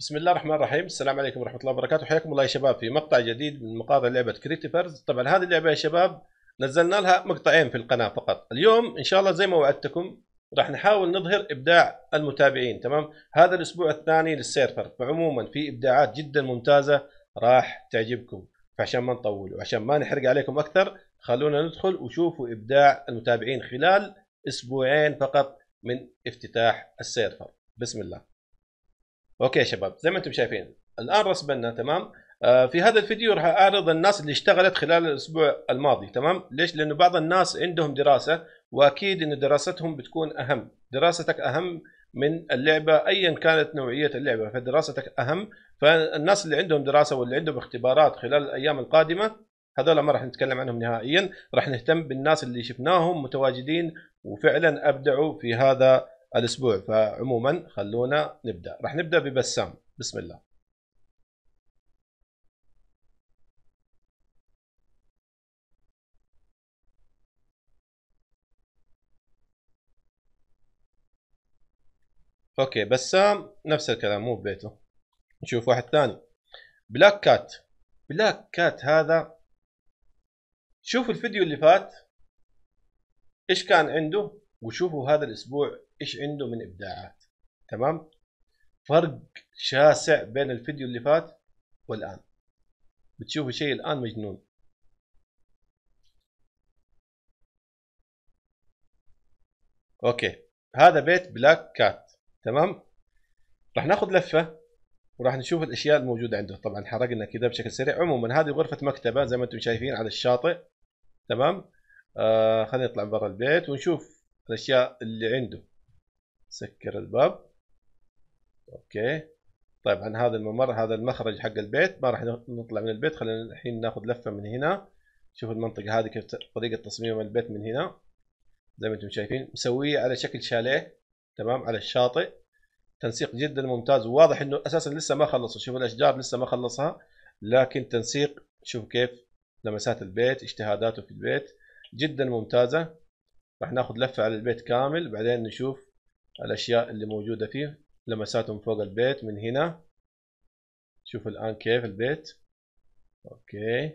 بسم الله الرحمن الرحيم السلام عليكم ورحمه الله وبركاته حياكم الله يا شباب في مقطع جديد من مقاطع لعبه كريتيفرز طبعا هذه اللعبه يا شباب نزلنا لها مقطعين في القناه فقط اليوم ان شاء الله زي ما وعدتكم راح نحاول نظهر ابداع المتابعين تمام هذا الاسبوع الثاني للسيرفر فعموما في ابداعات جدا ممتازه راح تعجبكم فعشان ما نطول وعشان ما نحرق عليكم اكثر خلونا ندخل وشوفوا ابداع المتابعين خلال اسبوعين فقط من افتتاح السيرفر بسم الله اوكي يا شباب زي ما انتم شايفين الان رسمنا تمام آه في هذا الفيديو راح اعرض الناس اللي اشتغلت خلال الاسبوع الماضي تمام ليش لانه بعض الناس عندهم دراسه واكيد ان دراستهم بتكون اهم دراستك اهم من اللعبه ايا كانت نوعيه اللعبه فدراستك اهم فالناس اللي عندهم دراسه واللي عندهم اختبارات خلال الايام القادمه هذول ما راح نتكلم عنهم نهائيا راح نهتم بالناس اللي شفناهم متواجدين وفعلا ابدعوا في هذا الاسبوع فعموما خلونا نبدا راح نبدا ببسام بسم الله اوكي بسام نفس الكلام مو ببيته نشوف واحد ثاني بلاك كات بلاك كات هذا شوفوا الفيديو اللي فات ايش كان عنده وشوفوا هذا الاسبوع ايش عنده من ابداعات تمام فرق شاسع بين الفيديو اللي فات والان بتشوفوا شيء الان مجنون اوكي هذا بيت بلاك كات تمام راح ناخذ لفه وراح نشوف الاشياء الموجوده عنده طبعا حرقنا كذا بشكل سريع عموما هذه غرفه مكتبه زي ما انتم شايفين على الشاطئ تمام آه خلينا نطلع برا البيت ونشوف الاشياء اللي عنده سكر الباب اوكي طيب عن هذا الممر هذا المخرج حق البيت ما راح نطلع من البيت خلينا الحين ناخذ لفه من هنا شوف المنطقه هذه كيف طريقه تصميم البيت من هنا زي ما انتم شايفين مسويه على شكل شاليه تمام على الشاطئ تنسيق جدا ممتاز وواضح انه اساسا لسه ما خلصوا شوفوا الاشجار لسه ما خلصها لكن تنسيق شوف كيف لمسات البيت اجتهاداته في البيت جدا ممتازه راح ناخذ لفه على البيت كامل بعدين نشوف الأشياء اللي موجودة فيه لمساتهم فوق البيت من هنا شوفوا الآن كيف البيت أوكي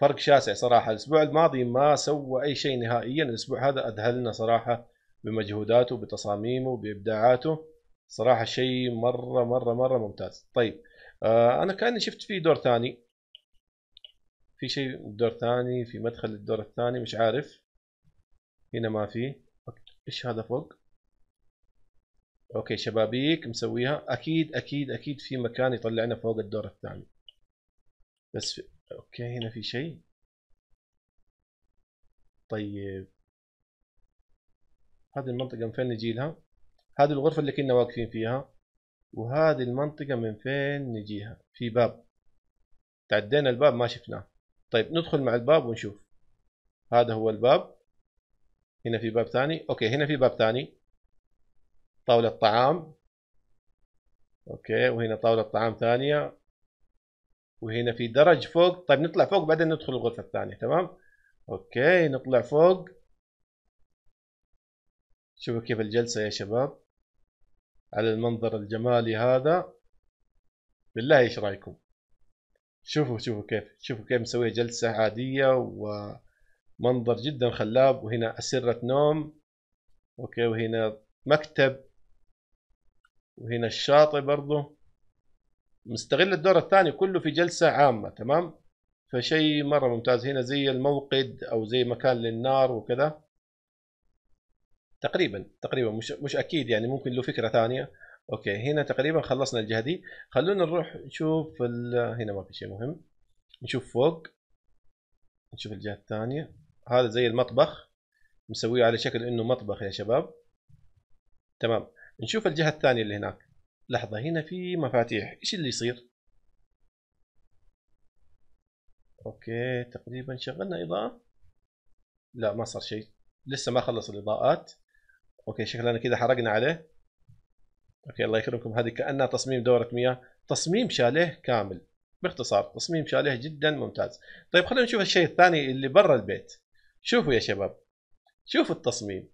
فرق شاسع صراحة الأسبوع الماضي ما سوى أي شيء نهائيا الأسبوع هذا أذهلنا صراحة بمجهوداته بتصاميمه بإبداعاته صراحة شيء مرة مرة مرة ممتاز طيب آه أنا كأني شفت في دور ثاني في شيء دور ثاني في مدخل الدور الثاني مش عارف هنا ما فيه ايش هذا فوق اوكي شبابيك مسويها اكيد اكيد اكيد في مكان يطلعنا فوق الدور الثاني بس في... اوكي هنا في شيء طيب هذه المنطقة من فين نجي لها هذه الغرفة اللي كنا واقفين فيها وهذه المنطقة من فين نجيها في باب تعدينا الباب ما شفناه طيب ندخل مع الباب ونشوف هذا هو الباب هنا في باب ثاني اوكي هنا في باب ثاني طاولة طعام اوكي وهنا طاولة طعام ثانية وهنا في درج فوق طيب نطلع فوق بعدين ندخل الغرفة الثانية تمام اوكي نطلع فوق شوفوا كيف الجلسة يا شباب على المنظر الجمالي هذا بالله ايش رايكم شوفوا شوفوا كيف شوفوا كيف مسوية جلسة عادية و منظر جدا خلاب وهنا أسرة نوم أوكي وهنا مكتب وهنا الشاطئ برضه مستغل الدور الثاني كله في جلسة عامة تمام فشيء مرة ممتاز هنا زي الموقد أو زي مكان للنار وكذا تقريبا تقريبا مش مش أكيد يعني ممكن له فكرة ثانية أوكي هنا تقريبا خلصنا الجهة دي خلونا نروح نشوف ال... هنا ما في شيء مهم نشوف فوق نشوف الجهة الثانية هذا زي المطبخ مسويه على شكل انه مطبخ يا شباب تمام نشوف الجهه الثانيه اللي هناك لحظه هنا في مفاتيح ايش اللي يصير اوكي تقريبا شغلنا اضاءه لا ما صار شيء لسه ما خلص الاضاءات اوكي شكلنا كذا حرقنا عليه اوكي الله يكرمكم هذه كانها تصميم دوره مياه تصميم شاليه كامل باختصار تصميم شاليه جدا ممتاز طيب خلينا نشوف الشيء الثاني اللي برا البيت شوفوا يا شباب شوفوا التصميم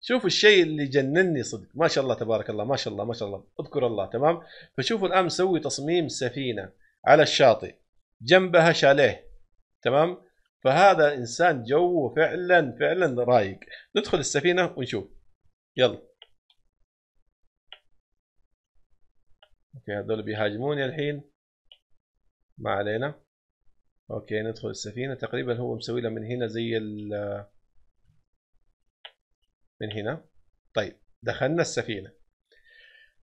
شوفوا الشيء اللي جنني صدق ما شاء الله تبارك الله ما شاء الله ما شاء الله اذكر الله تمام فشوفوا الان مسوي تصميم سفينه على الشاطئ جنبها شاليه تمام فهذا انسان جوه فعلا فعلا رايق ندخل السفينه ونشوف يلا اوكي هذول بيهاجموني الحين ما علينا اوكي ندخل السفينه تقريبا هو مسوي لها من هنا زي ال من هنا طيب دخلنا السفينه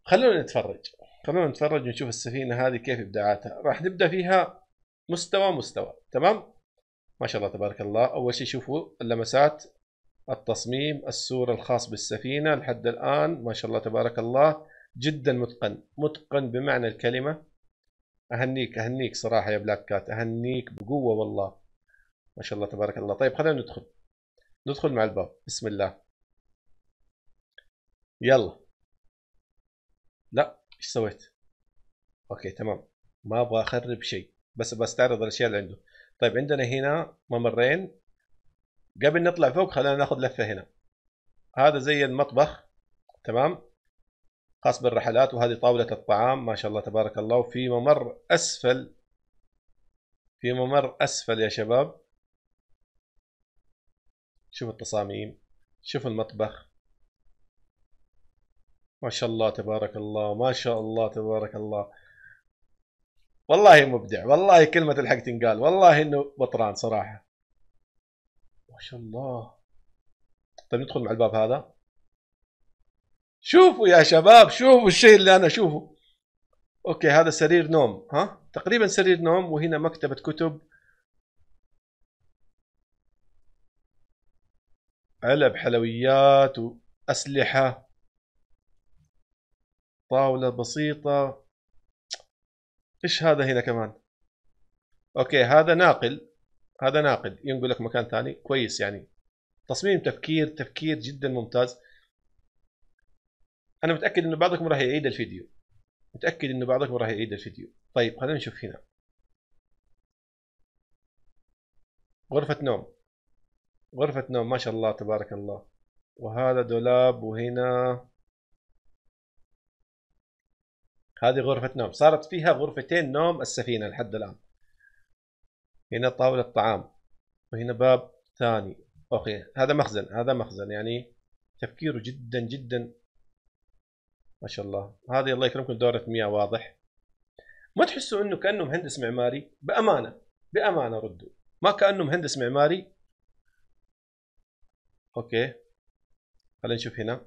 خلونا نتفرج خلونا نتفرج ونشوف السفينه هذه كيف ابداعاتها راح نبدا فيها مستوى مستوى تمام ما شاء الله تبارك الله اول شيء شوفوا اللمسات التصميم السور الخاص بالسفينه لحد الان ما شاء الله تبارك الله جدا متقن متقن بمعنى الكلمه اهنيك اهنيك صراحه يا بلاك كات اهنيك بقوه والله ما شاء الله تبارك الله طيب خلينا ندخل ندخل مع الباب بسم الله يلا لا ايش سويت اوكي تمام ما ابغى اخرب شيء بس بستعرض الاشياء اللي عنده طيب عندنا هنا ممرين قبل نطلع فوق خلينا ناخذ لفه هنا هذا زي المطبخ تمام خاص بالرحلات وهذه طاولة الطعام ما شاء الله تبارك الله وفي ممر أسفل في ممر أسفل يا شباب شوف التصاميم شوف المطبخ ما شاء الله تبارك الله ما شاء الله تبارك الله والله مبدع والله كلمة الحق تنقال والله انه بطران صراحة ما شاء الله طيب ندخل مع الباب هذا شوفوا يا شباب شوفوا الشيء اللي انا اشوفه اوكي هذا سرير نوم ها تقريبا سرير نوم وهنا مكتبه كتب علب حلويات واسلحه طاوله بسيطه ايش هذا هنا كمان اوكي هذا ناقل هذا ناقل ينقلك مكان ثاني كويس يعني تصميم تفكير تفكير جدا ممتاز انا متاكد انه بعضكم راح يعيد الفيديو متاكد انه بعضكم راح يعيد الفيديو طيب خلينا نشوف هنا غرفه نوم غرفه نوم ما شاء الله تبارك الله وهذا دولاب وهنا هذه غرفة نوم صارت فيها غرفتين نوم السفينة لحد الآن هنا طاولة طعام وهنا باب ثاني أوكي هذا مخزن هذا مخزن يعني تفكيره جدا جدا ما شاء الله هذه الله يكرمكم دورة مياه واضح ما تحسوا انه كانه مهندس معماري بامانه بامانه ردوا ما كانه مهندس معماري اوكي خلينا نشوف هنا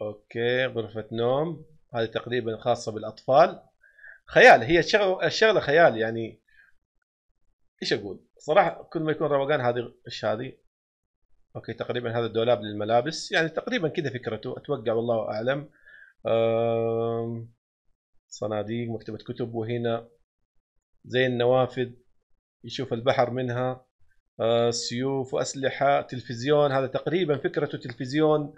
اوكي غرفة نوم هذه تقريبا خاصة بالاطفال خيال هي الشغلة خيال يعني ايش اقول صراحة كل ما يكون روقان هذه ايش هذه اوكي تقريبا هذا الدولاب للملابس يعني تقريبا كذا فكرته اتوقع والله اعلم صناديق مكتبة كتب وهنا زي النوافذ يشوف البحر منها آه، سيوف وأسلحة تلفزيون هذا تقريبا فكرته تلفزيون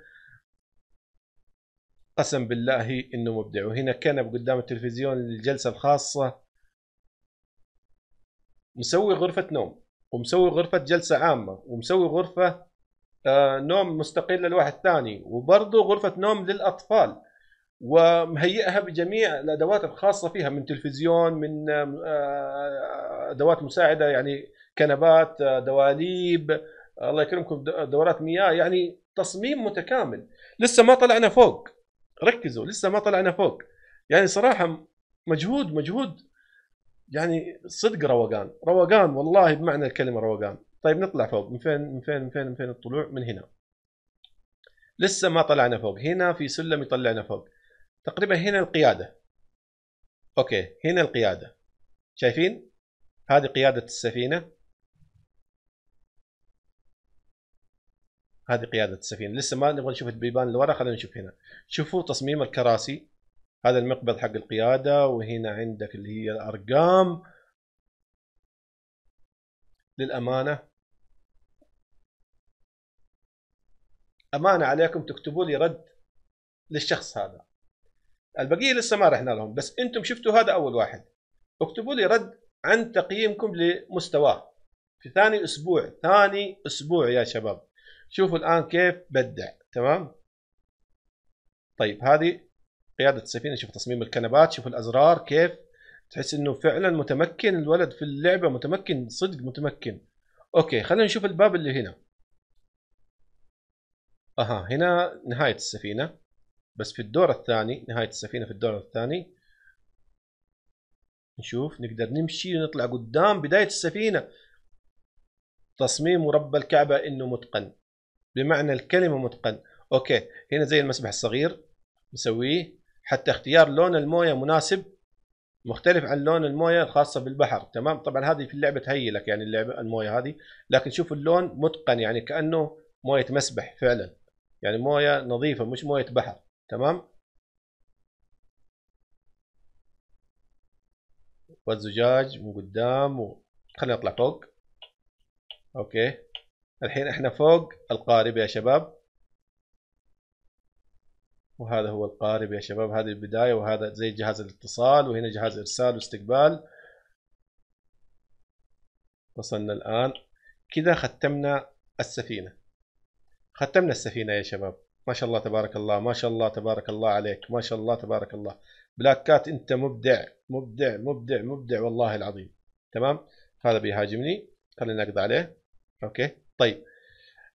قسم بالله انه مبدع وهنا كنب قدام التلفزيون للجلسة الخاصة مسوي غرفة نوم ومسوي غرفة جلسة عامة ومسوي غرفة آه، نوم مستقل للواحد ثاني وبرضه غرفه نوم للاطفال ومهيئها بجميع الادوات الخاصه فيها من تلفزيون من آه، آه، ادوات مساعده يعني كنبات دواليب الله يكرمكم دورات مياه يعني تصميم متكامل لسه ما طلعنا فوق ركزوا لسه ما طلعنا فوق يعني صراحه مجهود مجهود يعني صدق روقان روقان والله بمعنى الكلمه روقان طيب نطلع فوق من فين من فين من فين من فين الطلوع من هنا لسه ما طلعنا فوق هنا في سلم يطلعنا فوق تقريبا هنا القياده اوكي هنا القياده شايفين هذه قياده السفينه هذه قياده السفينه لسه ما نبغى نشوف البيبان اللي ورا خلينا نشوف هنا شوفوا تصميم الكراسي هذا المقبض حق القياده وهنا عندك اللي هي الارقام للامانه امانه عليكم تكتبوا لي رد للشخص هذا البقيه لسه ما رحنا لهم بس انتم شفتوا هذا اول واحد اكتبوا لي رد عن تقييمكم لمستواه في ثاني اسبوع ثاني اسبوع يا شباب شوفوا الان كيف بدع تمام طيب هذه قياده السفينه شوف تصميم الكنبات شوف الازرار كيف تحس انه فعلا متمكن الولد في اللعبه متمكن صدق متمكن اوكي خلينا نشوف الباب اللي هنا اها هنا نهاية السفينة بس في الدور الثاني نهاية السفينة في الدور الثاني نشوف نقدر نمشي ونطلع قدام بداية السفينة تصميم مربى الكعبة انه متقن بمعنى الكلمة متقن اوكي هنا زي المسبح الصغير نسويه حتى اختيار لون المويه مناسب مختلف عن لون المويه الخاصه بالبحر تمام طبعا هذه في اللعبه تهيئ لك يعني اللعبه المويه هذه لكن شوف اللون متقن يعني كانه مويه مسبح فعلا يعني مويه نظيفه مش مويه بحر تمام والزجاج من قدام و... خلينا نطلع فوق اوكي الحين احنا فوق القارب يا شباب وهذا هو القارب يا شباب هذه البداية وهذا زي جهاز الاتصال وهنا جهاز ارسال واستقبال وصلنا الان كذا ختمنا السفينة ختمنا السفينة يا شباب ما شاء الله تبارك الله ما شاء الله تبارك الله عليك ما شاء الله تبارك الله بلاك كات انت مبدع مبدع مبدع مبدع والله العظيم تمام هذا بيهاجمني خلينا نقضي عليه اوكي طيب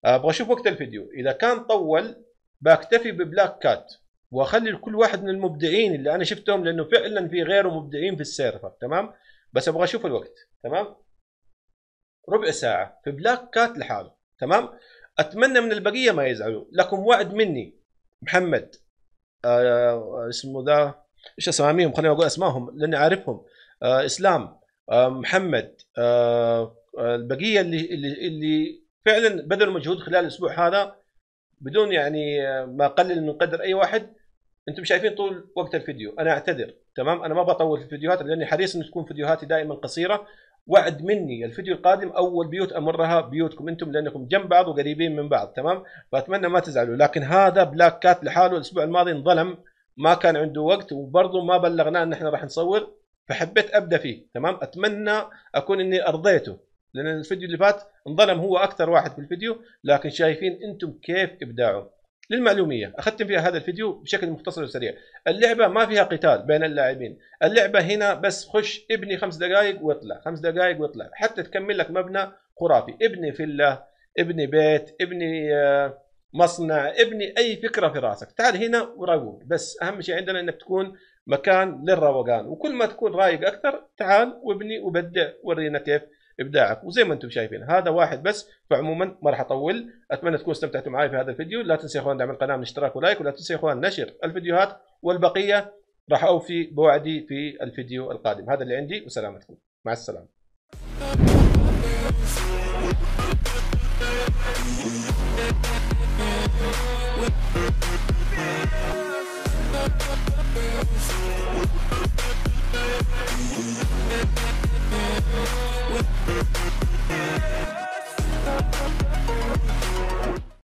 ابغى اشوف وقت الفيديو اذا كان طول باكتفي ببلاك كات واخلي لكل واحد من المبدعين اللي انا شفتهم لانه فعلا في غيره مبدعين في السيرفر تمام بس ابغى اشوف الوقت تمام ربع ساعه في بلاك كات لحاله تمام اتمنى من البقيه ما يزعلوا لكم وعد مني محمد آه،, آه اسمه ذا ايش اساميهم خليني اقول اسمائهم لاني عارفهم آه اسلام آه محمد آه،, آه البقيه اللي اللي اللي فعلا بذلوا مجهود خلال الاسبوع هذا بدون يعني آه، ما اقلل من قدر اي واحد انتم شايفين طول وقت الفيديو انا اعتذر تمام انا ما بطول في الفيديوهات لاني حريص ان تكون فيديوهاتي دائما قصيره وعد مني الفيديو القادم اول بيوت امرها بيوتكم انتم لانكم جنب بعض وقريبين من بعض تمام فاتمنى ما تزعلوا لكن هذا بلاك كات لحاله الاسبوع الماضي انظلم ما كان عنده وقت وبرضه ما بلغناه ان احنا راح نصور فحبيت ابدا فيه تمام اتمنى اكون اني ارضيته لان الفيديو اللي فات انظلم هو اكثر واحد في الفيديو لكن شايفين انتم كيف ابداعه للمعلوميه اخذتم فيها هذا الفيديو بشكل مختصر وسريع اللعبه ما فيها قتال بين اللاعبين اللعبه هنا بس خش ابني خمس دقائق واطلع خمس دقائق واطلع حتى تكمل لك مبنى خرافي ابني فيلا ابني بيت ابني آه، مصنع ابني اي فكره في راسك تعال هنا وروق بس اهم شيء عندنا انك تكون مكان للروقان وكل ما تكون رايق اكثر تعال وابني وبدع ورينا كيف ابداعك وزي ما انتم شايفين هذا واحد بس فعموما ما راح اطول اتمنى تكونوا استمتعتوا معي في هذا الفيديو لا تنسوا يا اخوان دعم القناه من اشتراك ولايك ولا تنسوا يا اخوان نشر الفيديوهات والبقيه راح اوفي بوعدي في الفيديو القادم هذا اللي عندي وسلامتكم مع السلامه Yeah.